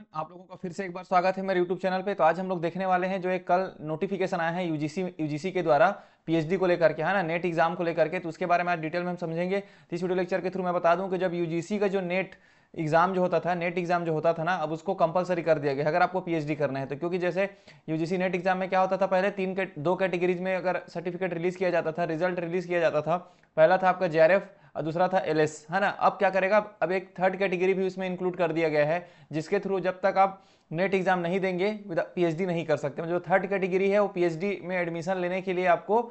everyone आप लोगों का फिर से एक बार स्वागत है मेरे यूट्यूब चैनल पे तो आज हम लोग देखने वाले हैं जो एक कल नोटिफिकेशन आया है यूजीसी यूजीसी के द्वारा पीएचडी को लेकर के है ना नेट एग्जाम को लेकर के तो उसके बारे में आज डिटेल में हम समझेंगे तो इस वीडियो लेक्चर के थ्रू मैं बता दूं कि जब यूजीसी का जो नेट एग्जाम जो होता था नेट एग्जाम जो होता था ना अब उसको कंपलसरी कर दिया गया अगर आपको पीएचडी करना है तो क्योंकि जैसे यूजीसी नेट एग्जाम में क्या होता था पहले तीन के दो कैटेगरीज में अगर सर्टिफिकेट रिलीज किया जाता था रिजल्ट रिलीज किया जाता था पहला था आपका जेआरएफ और दूसरा था एल है ना अब क्या करेगा अब एक थर्ड कैटेगरी भी उसमें इंक्लूड कर दिया गया है जिसके थ्रू जब तक आप नेट एग्जाम नहीं देंगे पीएचडी नहीं कर सकते मतलब जो थर्ड कैटेगरी है वो पीएचडी में एडमिशन लेने के लिए आपको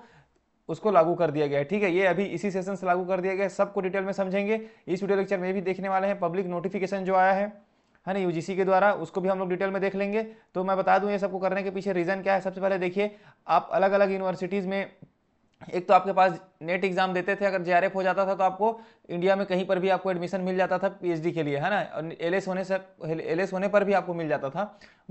उसको लागू कर दिया गया है ठीक है ये अभी इसी सेशन से लागू कर दिया गया है सबको डिटेल में समझेंगे इस वीडियो लेक्चर में भी देखने वाले हैं पब्लिक नोटिफिकेशन जो आया है है ना यूजीसी के द्वारा उसको भी हम लोग डिटेल में देख लेंगे तो मैं बता दूं ये सबको करने के पीछे रीज़न क्या है सबसे पहले देखिए आप अलग अलग यूनिवर्सिटीज़ में एक तो आपके पास नेट एग्जाम देते थे अगर जे हो जाता था तो आपको इंडिया में कहीं पर भी आपको एडमिशन मिल जाता था पीएचडी के लिए है ना और एल होने से एल होने पर भी आपको मिल जाता था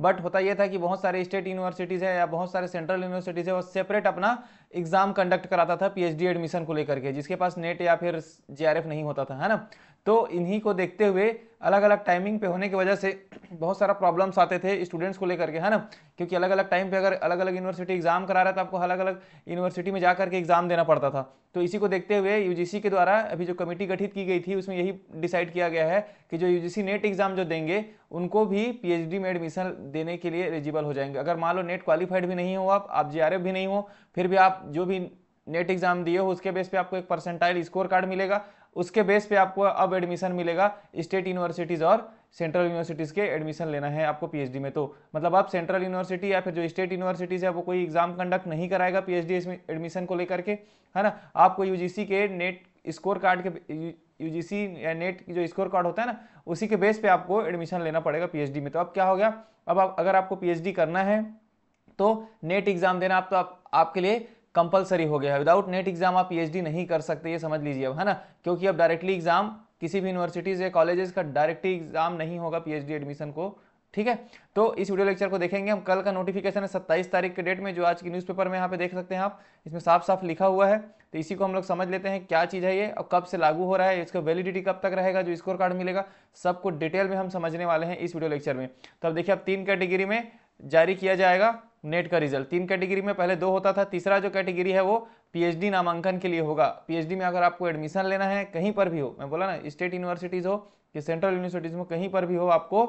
बट होता यह था कि बहुत सारे स्टेट यूनिवर्सिटीज़ है या बहुत सारे सेंट्रल यूनिवर्सिटीज़ है वो सेपरेट अपना एग्जाम कंडक्ट कराता था पी एडमिशन को लेकर के जिसके पास नेट या फिर जे नहीं होता था है ना तो इन्हीं को देखते हुए अलग अलग टाइमिंग पे होने की वजह से बहुत सारा प्रॉब्लम्स आते थे स्टूडेंट्स को लेकर के है ना क्योंकि अलग अलग टाइम पे अगर अलग अलग यूनिवर्सिटी एग्जाम करा रहा था तो आपको अलग अलग यूनिवर्सिटी में जा करके एग्जाम देना पड़ता था तो इसी को देखते हुए यूजीसी के द्वारा अभी जो कमेटी गठित की गई थी उसमें यही डिसाइड किया गया है कि जो यूजीसी नेट एग्जाम जो देंगे उनको भी पीएचडी में एडमिशन देने के लिए एलिजिबल हो जाएंगे अगर मान लो नेट क्वालिफाइड भी नहीं हो आप आप जे भी नहीं हो फिर भी आप जो भी नेट एग्जाम दिए हो उसके बेस पर आपको एक परसेंटाइल स्कोर कार्ड मिलेगा उसके बेस पर आपको अब एडमिशन मिलेगा स्टेट यूनिवर्सिटीज़ और सेंट्रल यूनिवर्सिटीज़ के एडमिशन लेना है आपको पीएचडी में तो मतलब आप सेंट्रल यूनिवर्सिटी या फिर जो स्टेट यूनिवर्सिटीज़ है वो कोई एग्जाम कंडक्ट नहीं कराएगा पीएचडी एडमिशन को लेकर के है ना आपको यूजीसी के नेट स्कोर कार्ड के यूजीसी या नेट की जो स्कोर कार्ड होता है ना उसी के बेस पर आपको एडमिशन लेना पड़ेगा पी में तो अब क्या हो गया अब आप अगर आपको पी करना है तो नेट एग्जाम देना आप तो आप, आपके लिए कंपलसरी हो गया है विदाउट नेट एग्जाम आप पीएचडी नहीं कर सकते ये समझ लीजिए अब है ना क्योंकि अब डायरेक्टली एग्जाम किसी भी यूनिवर्सिटीज़ या कॉलेजेस का डायरेक्टली एग्ज़ाम नहीं होगा पीएचडी एडमिशन को ठीक है तो इस वीडियो लेक्चर को देखेंगे हम कल का नोटिफिकेशन है सत्ताईस तारीख के डेट में जो आज की न्यूज़पेपर में यहाँ पे देख सकते हैं आप इसमें साफ साफ लिखा हुआ है तो इसी को हम लोग समझ लेते हैं क्या चीज़ है ये और कब से लागू हो रहा है इसका वैलिडिटी कब तक रहेगा जो स्कोर कार्ड मिलेगा सबको डिटेल में हम समझने वाले हैं इस वीडियो लेक्चर में तो अब देखिए अब तीन कैटेगरी में जारी किया जाएगा नेट का रिजल्ट तीन कैटेगरी में पहले दो होता था तीसरा जो कैटेगरी है वो पीएचडी नामांकन के लिए होगा पीएचडी में अगर आपको एडमिशन लेना है कहीं पर भी हो मैं बोला ना स्टेट यूनिवर्सिटीज़ हो कि सेंट्रल यूनिवर्सिटीज़ में कहीं पर भी हो आपको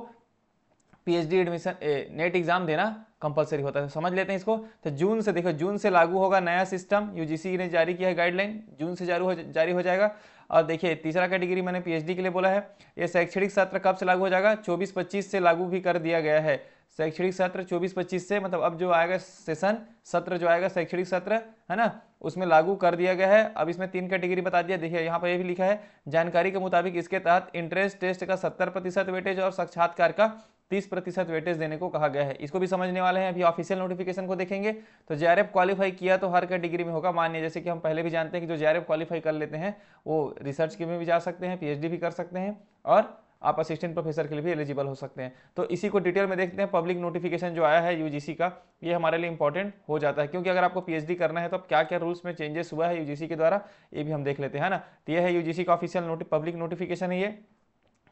पीएचडी एडमिशन नेट एग्जाम देना कंपलसरी होता है तो समझ लेते हैं इसको तो जून से देखो जून से लागू होगा नया सिस्टम यूजीसी ने जारी किया है गाइडलाइन जून से जारी हो जारी हो जाएगा और देखिए तीसरा कैटेगरी मैंने पीएचडी के लिए बोला है ये शैक्षणिक सत्र कब से लागू हो जाएगा चौबीस पच्चीस से लागू भी कर दिया गया है शैक्षणिक सत्र चौबीस पच्चीस से मतलब अब जो आएगा सेशन सत्र जो आएगा शैक्षणिक सत्र है ना उसमें लागू कर दिया गया है अब इसमें तीन कैटेगरी बता दिया देखिए यहाँ पर ये भी लिखा है जानकारी के मुताबिक इसके तहत इंट्रेंस टेस्ट का सत्तर प्रतिशत वेटेज और साक्षात्कार का तीस प्रतिशत वेटेज देने को कहा गया है इसको भी समझने वाले हैं अभी ऑफिशियल नोटिफिकेशन को देखेंगे तो जे क्वालिफाई किया तो हर डिग्री में होगा मान्य जैसे कि हम पहले भी जानते हैं कि जो जे क्वालिफाई कर लेते हैं वो रिसर्च के में भी जा सकते हैं पीएचडी भी कर सकते हैं और आप असिस्टेंट प्रोफेसर के लिए भी एलिजिबल हो सकते हैं तो इसी को डिटेल में देखते हैं पब्लिक नोटिफिकेशन जो आया है यूजीसी का ये हमारे लिए इंपॉर्टेंट हो जाता है क्योंकि अगर आपको पीएचडी करना है तो अब क्या क्या रूल्स में चेंजेस हुआ है यूजीसी के द्वारा ये भी हम देख लेते हैं ना तो यह है यूजीसी का ऑफिशियल नोटि, पब्लिक नोटिफिकेशन है ये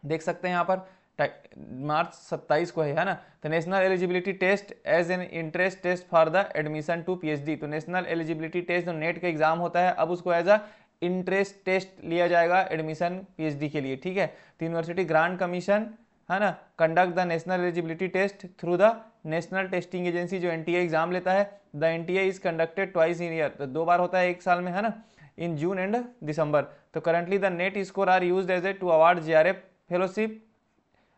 देख सकते हैं यहाँ पर मार्च 27 को है है ना तो national eligibility test as an interest test for the admission to PhD तो नेशनल एलिजिबिलिटी टेस्ट जो नेट का एग्जाम होता है अब उसको एज अ इंटरेस्ट टेस्ट लिया जाएगा एडमिशन पीएचडी के लिए ठीक है तो यूनिवर्सिटी ग्रांट कमीशन है ना conduct the national eligibility test through the national testing agency जो एन एग्जाम लेता है the N is conducted twice in year तो दो बार होता है एक साल में है ना इन जून एंड दिसंबर तो currently the NET score are use as a to award J fellowship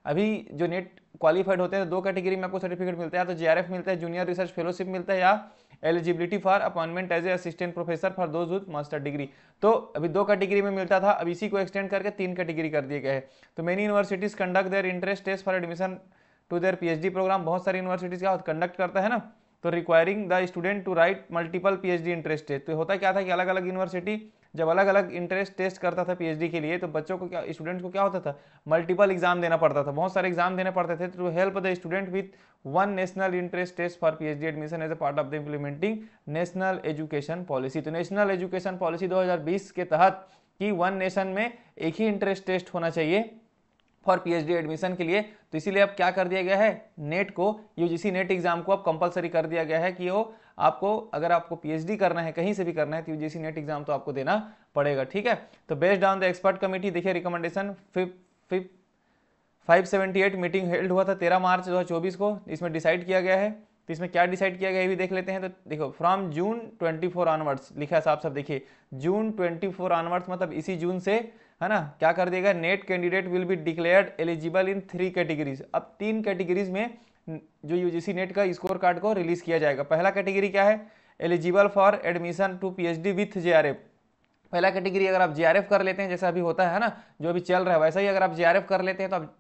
अभी जो नेट क्वालिफाइड होते हैं तो दो कैटेगरी में आपको सर्टिफिकेट तो मिलता है तो जे मिलता है जूनियर रिसर्च फेलोशिप मिलता है या eligibility for appointment as a assistant professor for those with master degree तो अभी दो कैटेगरी में मिलता था अब इसी को एक्सटेंड करके तीन कैटेगरी कर दिए गए हैं तो many universities conduct their interest test for admission to their P programme बहुत सारी यूनिवर्सिटीज़ का कंडक्ट करता है ना तो requiring the student to write multiple P D interest test तो होता क्या था कि अलग अलग यूनिवर्सिटी जब अलग अलग इंटरेस्ट टेस्ट करता था पीएचडी के लिए तो बच्चों को क्या स्टूडेंट्स को क्या होता था मल्टीपल एग्जाम देना पड़ता था बहुत सारे एग्जाम देने पड़ते थे to help the student with one national interest test for PhD admission as a part of the implementing national education policy तो नेशनल एजुकेशन पॉलिसी दो के तहत कि वन नेशन में एक ही इंटरेस्ट टेस्ट होना चाहिए फॉर पीएचडी एडमिशन के लिए तो इसीलिए अब क्या कर दिया गया है नेट को यूजीसी नेट एग्जाम को अब कंपलसरी कर दिया गया है कि वो आपको अगर आपको पीएचडी करना है कहीं से भी करना है तो यूजीसी नेट एग्जाम तो आपको देना पड़ेगा ठीक है तो based on the expert committee देखिए रिकमेंडेशन सेवेंटी 578 मीटिंग हेल्ड हुआ था 13 मार्च 2024 को इसमें डिसाइड किया गया है तो इसमें क्या डिसाइड किया गया है भी देख लेते हैं तो देखो फ्रॉम जून 24 फोर ऑनवर्ड्स लिखा है साहब देखिए जून 24 फोर ऑनवर्ड्स मतलब इसी जून से है ना क्या कर देगा NET candidate will be declared eligible in three categories अब तीन कैटेगरीज में जो यूजीसी नेट का स्कोर कार्ड को रिलीज किया जाएगा पहला कैटेगरी क्या है eligible for admission to PhD with JRF पहला कैटेगरी अगर आप जेआरएफ कर लेते हैं जैसा अभी होता है ना जो अभी चल रहा है वैसा ही अगर आप जेआरएफ कर लेते हैं तो आप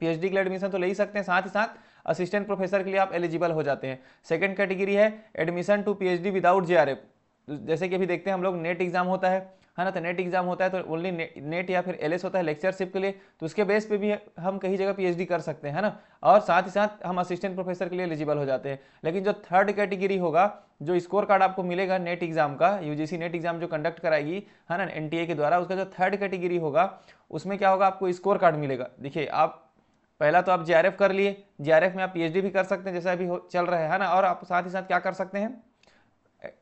पीएचडी के लिए एडमिशन तो ले ही सकते हैं साथ ही साथ असिस्टेंट प्रोफेसर के लिए आप एलिजिबल हो जाते हैं सेकेंड कैटेगरी है admission to D without J जैसे कि अभी देखते हैं हम लोग नेट एग्जाम होता है है ना तो नेट एग्जाम होता है तो ओनली ने, नेट या फिर एल होता है लेक्चरशिप के लिए तो उसके बेस पे भी हम कहीं जगह पीएचडी कर सकते हैं ना और साथ ही साथ हम असिस्टेंट प्रोफेसर के लिए एलिजिबल हो जाते हैं लेकिन जो थर्ड कैटेगरी होगा जो स्कोर कार्ड आपको मिलेगा नेट एग्जाम का यूजीसी नेट एग्जाम जो कंडक्ट कराएगी है ना एन के द्वारा उसका जो थर्ड कैटेगरी होगा उसमें क्या होगा आपको स्कोर कार्ड मिलेगा देखिए आप पहला तो आप जे कर लिए जे में आप पी भी कर सकते हैं जैसा अभी चल रहा है ना और आप साथ ही साथ क्या कर सकते हैं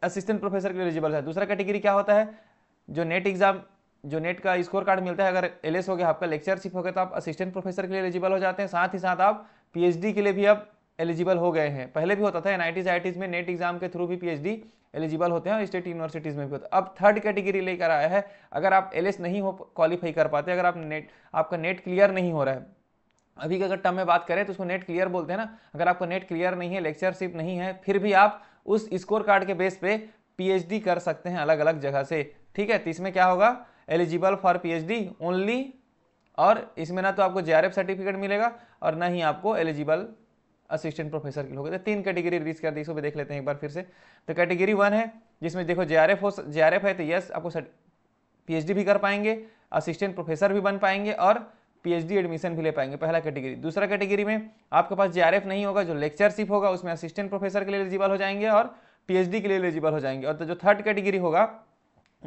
असिस्टेंट प्रोफेसर के लिए एलिजिबल है दूसरा कैटेगरी क्या होता है जो नेट एग्जाम जो नेट का स्कोर कार्ड मिलता है अगर एल हो गया आपका लेक्चरशिप हो गया तो आप असिस्टेंट प्रोफेसर के लिए एलिजिबल हो जाते हैं साथ ही साथ आप पीएचडी के लिए भी अब एलिजिबल हो गए हैं पहले भी होता था एन आई में नेट एग्जाम के थ्रू भी पीएचडी एलिजिबल होते हैं और स्टेट यूनिवर्सिटीज़ में भी होता है अब थर्ड कैटेगरी लेकर आया है अगर आप एल नहीं हो क्वालिफाई कर पाते अगर आप नेट आपका नेट क्लियर नहीं हो रहा है अभी अगर टर्म में बात करें तो उसको नेट क्लियर बोलते हैं ना अगर आपका नेट क्लियर नहीं है लेक्चरशिप नहीं है फिर भी आप उस स्कोर कार्ड के बेस पे पीएचडी कर सकते हैं अलग अलग जगह से ठीक है तो इसमें क्या होगा एलिजिबल फॉर पीएचडी ओनली और इसमें ना तो आपको जे सर्टिफिकेट मिलेगा और ना ही आपको एलिजिबल असिस्टेंट प्रोफेसर के लोग तो तीन कैटेगरी रिलीज कर दी इसको भी देख लेते हैं एक बार फिर से तो कैटेगरी वन है जिसमें देखो जे आर हो जे है तो यस आपको पी भी कर पाएंगे असिस्टेंट प्रोफेसर भी बन पाएंगे और पीएचडी एडमिशन भी ले पाएंगे पहला कैटेगरी दूसरा कैटेगरी में आपके पास जे नहीं होगा जो लेक्चरशिप होगा उसमें असिस्टेंट प्रोफेसर के लिए एलिजिबल हो जाएंगे और पीएचडी के लिए एलिजिबल हो जाएंगे और तो जो थर्ड कैटेगरी होगा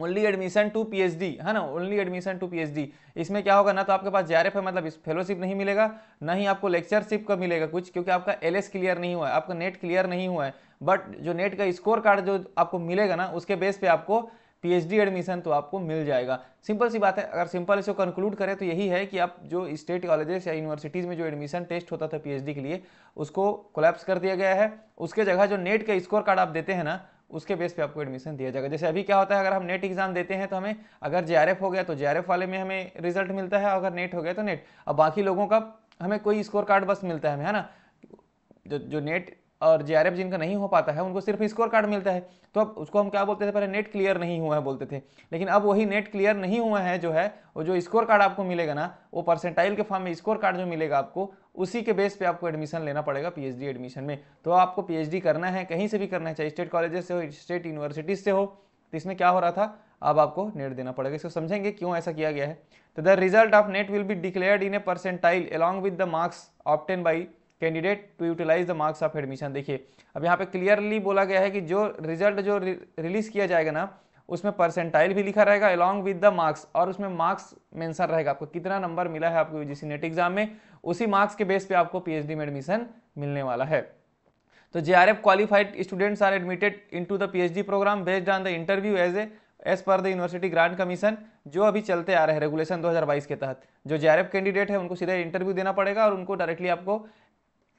ओनली एडमिशन टू पीएचडी है ना ओनली एडमिशन टू पीएचडी इसमें क्या होगा ना तो आपके पास एफ है मतलब फेलोशिप नहीं मिलेगा ना ही आपको लेक्चरशिप का मिलेगा कुछ क्योंकि आपका एलएस क्लियर नहीं हुआ है आपका नेट क्लियर नहीं हुआ है बट जो नेट का स्कोर कार्ड जो आपको मिलेगा ना उसके बेस पे आपको पीएचडी एडमिशन तो आपको मिल जाएगा सिंपल सी बात है अगर सिंपल इसको कंक्लूड करें तो यही है कि आप जो स्टेट कॉलेजेस या यूनिवर्सिटीज़ में जो एडमिशन टेस्ट होता था पीएचडी के लिए उसको कोलैप्स कर दिया गया है उसके जगह जो नेट का स्कोर कार्ड आप देते हैं ना उसके बेस पे आपको एडमिशन दिया जाएगा जैसे अभी क्या होता है अगर हम नेट एग्जाम देते हैं तो हमें अगर जे हो गया तो जे वाले में हमें रिजल्ट मिलता है अगर नेट हो गया तो नेट अब बाकी लोगों का हमें कोई स्कोर कार्ड बस मिलता है हमें है ना जो जो नेट और जे जिनका नहीं हो पाता है उनको सिर्फ स्कोर कार्ड मिलता है तो अब उसको हम क्या बोलते थे पहले नेट क्लियर नहीं हुआ है बोलते थे लेकिन अब वही नेट क्लियर नहीं हुआ है जो है वो जो स्कोर कार्ड आपको मिलेगा ना वो परसेंटाइल के फॉर्म में स्कोर कार्ड जो मिलेगा आपको उसी के बेस पे आपको एडमिशन लेना पड़ेगा पी एडमिशन में तो आपको पी करना है कहीं से भी करना है चाहे स्टेट कॉलेजेस से हो स्टेट यूनिवर्सिटीज से हो तो इसमें क्या हो रहा था अब आपको नेट देना पड़ेगा इसको समझेंगे क्यों ऐसा किया गया है तो the result of NET will be declared in a percentile along with the marks optain by candidate to utilise the marks of admission देखिए अब यहाँ पे क्लियरली बोला गया है कि जो रिजल्ट जो रिलीज किया जाएगा ना उसमें परसेंटाइल भी लिखा रहेगा अलॉन्ग विद द मार्क्स और उसमें मार्क्स मेंशन रहेगा आपको कितना नंबर मिला है आपको यूजीसी नेट एग्जाम में उसी मार्क्स के बेस पे आपको पीएचडी में एडमिशन मिलने वाला है तो J qualified students are admitted into the PhD programme based on the interview as a as per the university grant commission जो अभी चलते आ रहे हैं रेगुलेशन 2022 के तहत जो जे कैंडिडेट है उनको सीधे इंटरव्यू देना पड़ेगा और उनको डायरेक्टली आपको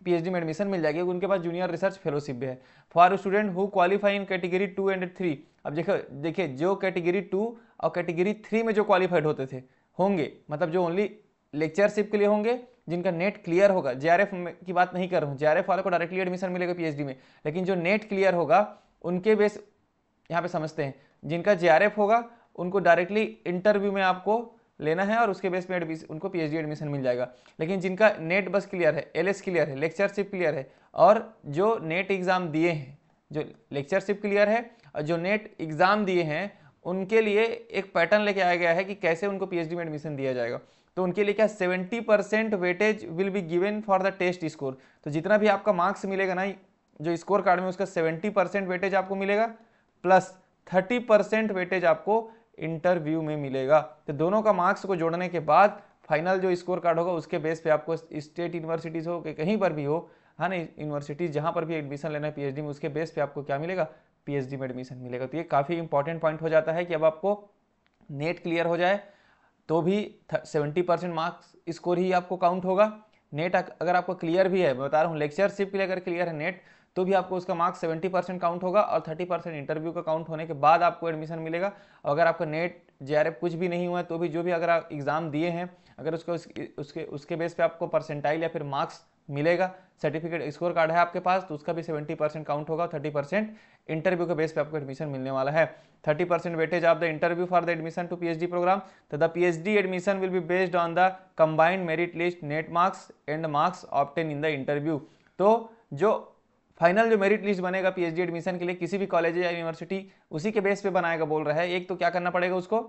पीएचडी में एडमिशन मिल जाएगी उनके पास जूनियर रिसर्च फेलोशिप भी है for student who qualify in category two and three अब देखो देखिए जो कैटेगरी टू और कैटेगरी थ्री में जो क्वालिफाइड होते थे होंगे मतलब जो ओनली लेक्चरशिप के लिए होंगे जिनका नेट क्लियर होगा जे की बात नहीं कर रहा हूँ जे वालों को डायरेक्टली एडमिशन मिलेगा पी में लेकिन जो नेट क्लियर होगा उनके बेस यहाँ पे समझते हैं जिनका जे होगा उनको डायरेक्टली इंटरव्यू में आपको लेना है और उसके बेस पे उनको पीएचडी एडमिशन मिल जाएगा लेकिन जिनका नेट बस क्लियर है एलएस क्लियर है लेक्चरशिप क्लियर है और जो नेट एग्ज़ाम दिए हैं जो लेक्चरशिप क्लियर है और जो नेट एग्ज़ाम दिए हैं उनके लिए एक पैटर्न लेके आया गया है कि कैसे उनको डी में एडमिशन दिया जाएगा तो उनके लिए क्या seventy percent weightage will be given for the test score तो जितना भी आपका मार्क्स मिलेगा ना जो स्कोर कार्ड में उसका सेवेंटी परसेंट वेटेज आपको मिलेगा प्लस थर्टी परसेंट वेटेज आपको इंटरव्यू में मिलेगा तो दोनों का मार्क्स को जोड़ने के बाद फाइनल जो स्कोर कार्ड होगा उसके बेस पे आपको स्टेट यूनिवर्सिटीज़ हो कि कहीं पर भी हो है हाँ ना यूनिवर्सिटीज़ जहाँ पर भी एडमिशन लेना है पीएचडी में उसके बेस पे आपको क्या मिलेगा पीएचडी में एडमिशन मिलेगा तो ये काफ़ी इंपॉर्टेंट पॉइंट हो जाता है कि अब आपको नेट क्लियर हो जाए तो भी सेवेंटी परसेंट मार्क्स स्कोर ही आपको काउंट होगा नेट अगर आपको क्लियर भी है मैं बता रहा हूँ लेक्चरशिप के लिए अगर क्लियर है नेट तो भी आपको उसका मार्क्स सेवेंटी परसेंट काउंट होगा और थर्टी परसेंट इंटरव्यू का काउंट होने के बाद आपको एडमिशन मिलेगा और अगर आपका नेट जे कुछ भी नहीं हुआ है तो भी जो भी अगर आप एग्ज़ाम दिए हैं अगर उसको उसके उसके बेस पे आपको परसेंटाइल या फिर मार्क्स मिलेगा सर्टिफिकेट स्कोर कार्ड है आपके पास तो उसका भी 70 परसेंट काउंट होगा थर्टी परसेंट इंटरव्यू के बेस पे आपको एडमिशन मिलने वाला है 30 percent weightage of the interview for the admission to PhD programme तो the PhD admission will be based on the combined merit list NET marks and marks optain in the interview तो जो final जो merit list बनेगा PhD admission के लिए किसी भी college या यूनिवर्सिटी उसी के बेस पे बनाएगा बोल रहा है एक तो क्या करना पड़ेगा उसको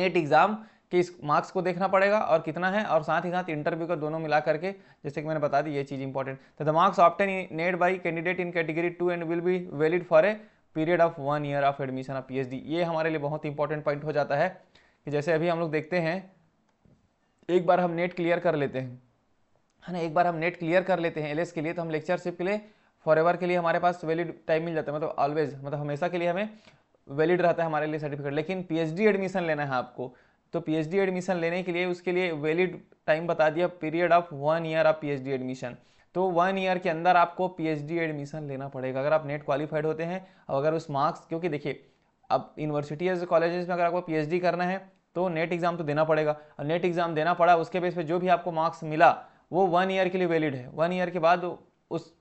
नेट एग्जाम कि इस मार्क्स को देखना पड़ेगा और कितना है और साथ ही साथ इंटरव्यू का दोनों मिला करके जैसे कि मैंने बता दी ये चीज़ इंपॉर्टेंट तो the marks obtained by candidate in category two and will be valid for a period of one year of admission of PhD ये हमारे लिए बहुत इंपॉर्टेंट पॉइंट हो जाता है कि जैसे अभी हम लोग देखते हैं एक बार हम नेट क्लियर कर लेते हैं है ना एक बार हम नेट क्लियर कर लेते हैं एल के लिए तो हम लेक्चरशिप के लिए फॉर एवर के लिए हमारे पास वैलिड टाइम मिल जाता है मतलब ऑलवेज मतलब हमेशा के लिए हमें वैलिड रहता है हमारे लिए सर्टिफिकेट लेकिन पीएचडी एडमिशन लेना है आपको तो पीएचडी एडमिशन लेने के लिए उसके लिए वैलिड टाइम बता दिया period of one year of PhD admission तो वन ईयर के अंदर आपको पीएचडी एडमिशन लेना पड़ेगा अगर आप नेट क्वालिफाइड होते हैं और अगर उस मार्क्स क्योंकि देखिए अब यूनिवर्सिटीज़ कॉलेजेस में अगर आपको पी करना है तो नेट एग्ज़ाम तो देना पड़ेगा और नेट एग्ज़ाम देना पड़ा उसके बेस पर जो भी आपको मार्क्स मिला वो वन ईयर के लिए वैलिड है वन ईयर के बाद उस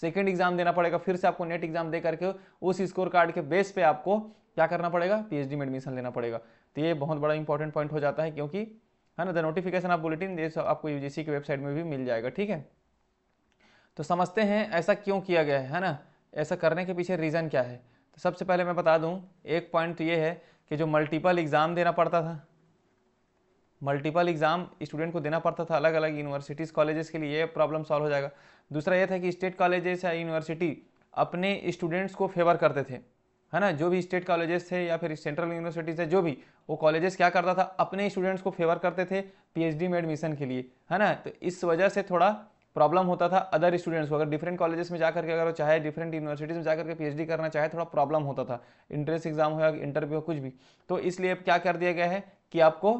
सेकेंड एग्जाम देना पड़ेगा फिर से आपको नेट एग्जाम दे करके उस स्कोर कार्ड के बेस पे आपको क्या करना पड़ेगा पीएचडी में एडमिशन लेना पड़ेगा तो ये बहुत बड़ा इंपॉर्टेंट पॉइंट हो जाता है क्योंकि है ना द नोटिफिकेशन आप बुलेटिन दे सब आपको यूजीसी की वेबसाइट में भी मिल जाएगा ठीक है तो समझते हैं ऐसा क्यों किया गया है है ना ऐसा करने के पीछे रीज़न क्या है तो सबसे पहले मैं बता दूँ एक पॉइंट तो ये है कि जो मल्टीपल एग्ज़ाम देना पड़ता था मल्टीपल एग्ज़ाम स्टूडेंट को देना पड़ता था अलग अलग यूनिवर्सिटीज़ कॉलेजेस के लिए ये प्रॉब्लम सॉल्व हो जाएगा दूसरा यह था कि स्टेट कॉलेजेस या यूनिवर्सिटी अपने स्टूडेंट्स को फेवर करते थे है ना जो भी स्टेट कॉलेजेस थे या फिर सेंट्रल यूनिवर्सिटीज़ थे जो भी वो कॉलेजेस क्या करता था अपने स्टूडेंट्स को फेवर करते थे पीएचडी में एडमिशन के लिए है ना तो इस वजह से थोड़ा प्रॉब्लम होता था अदर स्टूडेंट्स को अगर डिफरेंट कॉलेजेस में जाकर के अगर वो चाहे डिफरेंट यूनिवर्सिटीज़ में जाकर के पीएचडी करना चाहे थोड़ा प्रॉब्लम होता था इंट्रेंस एग्जाम हो या इंटरव्यू हो कुछ भी तो इसलिए अब क्या कर दिया गया है कि आपको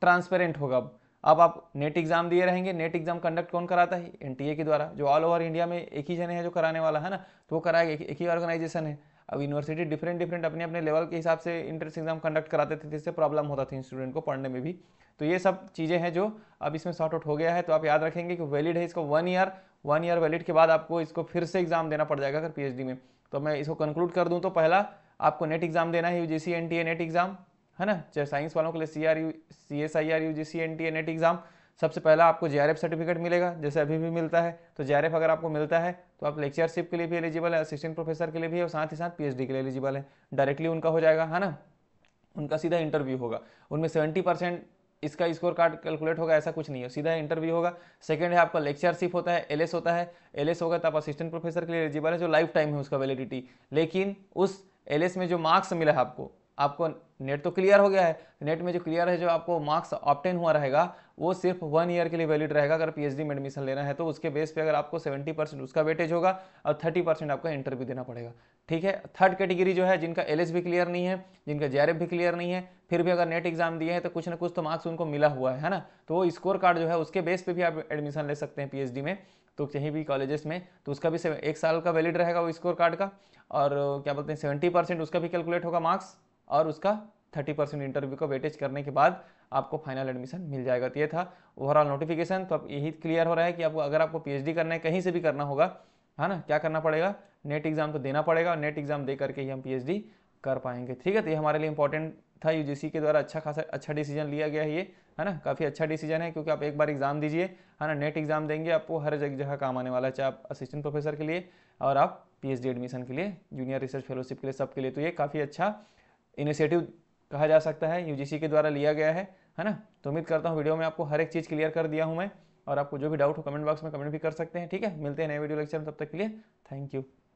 ट्रांसपेरेंट होगा अब अब आप नेट एग्जाम दिए रहेंगे नेट एग्जाम कंडक्ट कौन कराता है एनटीए के द्वारा जो ऑल ओवर इंडिया में एक ही जने है जो कराने वाला है ना तो वो कराएगा एक, एक ही ऑर्गेनाइजेशन है अब यूनिवर्सिटी डिफरेंट डिफरेंट अपने अपने लेवल के हिसाब से इंट्रेंस एग्जाम कंडक्ट कराते थे जिससे प्रॉब्लम होता था स्टूडेंट को पढ़ने में भी तो ये सब चीज़ें हैं जो अब इसमें शॉर्ट आउट हो गया है तो आप याद रखेंगे कि वैलिड है इसको one year one year valid के बाद आपको इसको फिर से एग्जाम देना पड़ जाएगा अगर पी में तो मैं इसको कंक्लूड कर दूँ तो पहला आपको नेट एग्जाम देना है यू जी नेट एग्जाम है ना चाहे साइंस वालों के लिए C R U C S I R U G C N T N at exam सबसे पहला आपको जे आर एफ सर्टिफिकेट मिलेगा जैसे अभी भी मिलता है तो जे आर एफ अगर आपको मिलता है तो आप लेक्चरशिप के लिए भी एलिजिबल है असिस्टेंट प्रोफेसर के लिए भी और साथ ही साथ पी एच डी के लिए एलिजिबल है डायरेक्टली उनका हो जाएगा है ना उनका सीधा इंटरव्यू होगा उनमें सेवेंटी परसेंट इसका स्कोर कार्ड कैलकुलेट होगा ऐसा कुछ नहीं है सीधा इंटरव्यू होगा सेकंड है आपका लेक्चरशिप होता है एलएस होता है एलएस होगा तो आप असिस्टेंट प्रोफेसर के लिए एलिजिबल है जो लाइफ टाइम है उसका वैलिडिटी लेकिन उस एलएस में जो मार्क्स मिला है आपको आपको नेट तो क्लियर हो गया है नेट में जो क्लियर है जो आपको मार्क्स ऑप्टेन हुआ रहेगा वो सिर्फ वन ईयर के लिए वैलिड रहेगा अगर पीएचडी में एडमिशन लेना है तो उसके बेस पे अगर आपको 70 परसेंट उसका वेटेज होगा और 30 परसेंट आपका इंटरव्यू देना पड़ेगा ठीक है थर्ड कैटेगरी जो है जिनका एल भी क्लियर नहीं है जिनका जे भी क्लियर नहीं है फिर भी अगर नेट एग्जाम दिए हैं तो कुछ ना कुछ तो मार्क्स उनको मिला हुआ है ना तो वो स्कोर कार्ड जो है उसके बेस पर भी आप एडमिशन ले सकते हैं पी में तो कहीं भी कॉलेजेस में तो उसका भी एक साल का वैलिड रहेगा वो स्कोर कार्ड का और क्या बोलते हैं सेवेंटी परसेंट उसका भी कैलकुलेट होगा मार्क्स और उसका 30 परसेंट इंटरव्यू का वेटेज करने के बाद आपको फाइनल एडमिशन मिल जाएगा तो ये था ओवरऑल नोटिफिकेशन तो अब यही क्लियर हो रहा है कि आपको अगर आपको पीएचडी करना है कहीं से भी करना होगा है ना क्या करना पड़ेगा नेट एग्जाम तो देना पड़ेगा और नेट एग्जाम दे करके ही हम पी कर पाएंगे ठीक है तो ये हमारे लिए इंपॉर्टेंट था यू के द्वारा अच्छा खासा अच्छा डिसीजन लिया गया है ये है ना काफ़ी अच्छा डिसीजन है क्योंकि आप एक बार एग्ज़ाम दीजिए है ना नेट एग्ज़ाम देंगे आपको हर जगह काम आने वाला है चाहे आप असिस्टेंट प्रोफेसर के लिए और आप पीएचडी एडमिशन के लिए जूनियर रिसर्च फेलोशिप के लिए सब के लिए तो ये काफ़ी अच्छा इनिशिएटिव कहा जा सकता है यूजीसी के द्वारा लिया गया है है ना तो उम्मीद करता हूँ वीडियो में आपको हर एक चीज़ क्लियर कर दिया हूँ मैं और आपको जो भी डाउट हो कमेंट बॉक्स में कमेंट भी कर सकते हैं ठीक है मिलते हैं नए वीडियो लेक्चर में तब तक के लिए थैंक यू